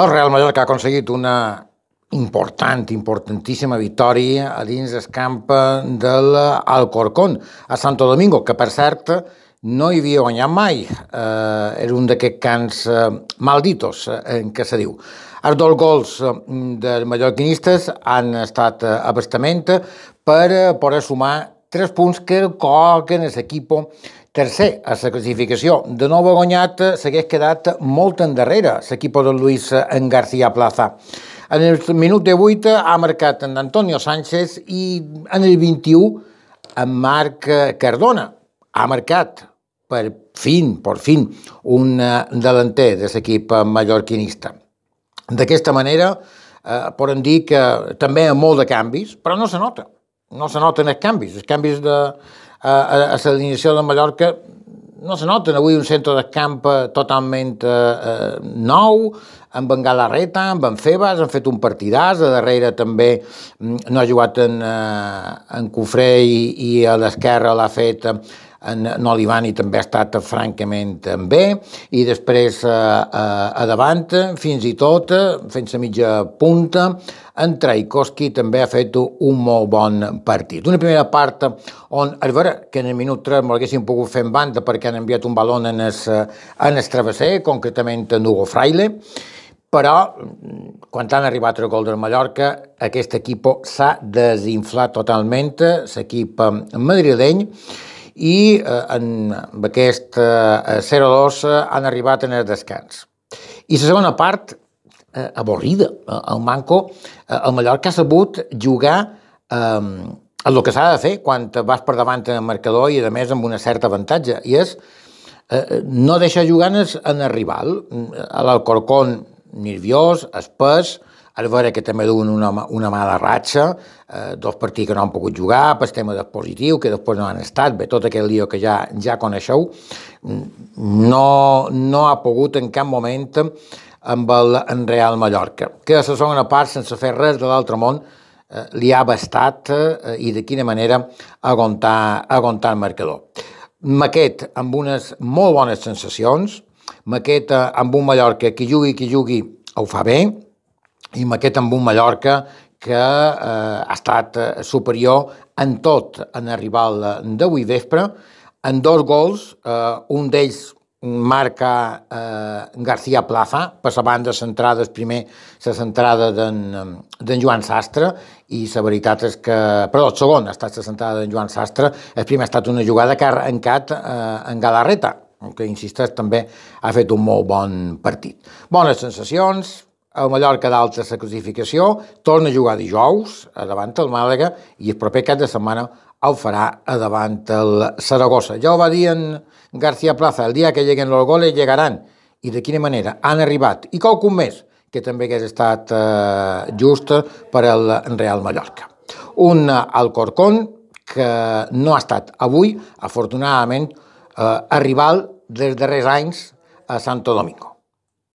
El Real Madrid que ha aconseguit una important, importantíssima victòria a dins del camp de l'Alcorcón, a Santo Domingo, que per cert no hi havia guanyat mai. Eh, era un d'aquests cants eh, malditos, eh, en què se diu. Els dos gols eh, dels mallorquinistes han estat abastament per poder sumar tres punts que coquen l'equip equipo Tercer, a la classificació. De nou guanyat, s'hagués quedat molt endarrere l'equip de Luis en García Plaza. En el minut de 8 ha marcat en Antonio Sánchez i en el 21 en Marc Cardona. Ha marcat per fin, per fin, un delanter de l'equip mallorquinista. D'aquesta manera, eh, podem dir que també hi ha molt de canvis, però no se nota. No se noten els canvis. Els canvis de, a, a la alineació de Mallorca no se noten avui un centre de camp eh, totalment eh, eh, nou, amb en Galarreta, amb en Febas, han fet un partidàs, a darrere també mm, no ha jugat en, eh, en Cofré i, i a l'esquerra l'ha fet eh, Nolivani també ha estat francament eh, bé, i després a, eh, a, eh, a davant, fins i tot, fent-se mitja punta, en Traikoski també ha fet un molt bon partit. Una primera part on a veure, que en el minut 3 m'ho haguéssim pogut fer en banda perquè han enviat un balon en es, en es travesser, concretament en Hugo Fraile, però mm, quan han arribat el gol del Mallorca aquest equip s'ha desinflat totalment, l'equip madrileny, i eh, en aquest 0-2 eh, eh, han arribat en el descans. I la segona part, eh, avorrida. El Manco, eh, el Mallorca ha sabut jugar eh, el que s'ha de fer quan vas per davant en el marcador i, a més, amb un cert avantatge, i és eh, no deixar jugar en el, rival. L'Alcorcón nerviós, espès, a veure que també duen una, una mala ratxa, eh, dos partits que no han pogut jugar, pel tema del positiu, que després no han estat, bé, tot aquest lío que ja ja coneixeu, mm, no, no ha pogut en cap moment amb el en Real Mallorca, que a la segona part, sense fer res de l'altre món, eh, li ha bastat eh, i de quina manera aguantar, aguantar el marcador. Maquet amb unes molt bones sensacions, Maquet eh, amb un Mallorca, que jugui, qui jugui, ho fa bé, i amb aquest amb un Mallorca que eh, ha estat eh, superior en tot en arribar al d'avui vespre, en dos gols, eh, un d'ells marca eh, García Plaza, per la banda centrada, el primer, la centrada d'en Joan Sastre, i la veritat és que... Perdó, el segon ha estat la centrada d'en Joan Sastre, el primer ha estat una jugada que ha arrencat eh, en Galarreta, que, insistes, també ha fet un molt bon partit. Bones sensacions, el Mallorca d'alta la classificació, torna a jugar dijous davant el Màlaga i el proper cap de setmana el farà davant el Saragossa. Ja ho va dir en García Plaza, el dia que lleguen els goles llegaran. I de quina manera han arribat. I qualcun més, que també hagués estat eh, just per al Real Mallorca. Un eh, Alcorcón que no ha estat avui, afortunadament, eh, a rival dels darrers anys a Santo Domingo.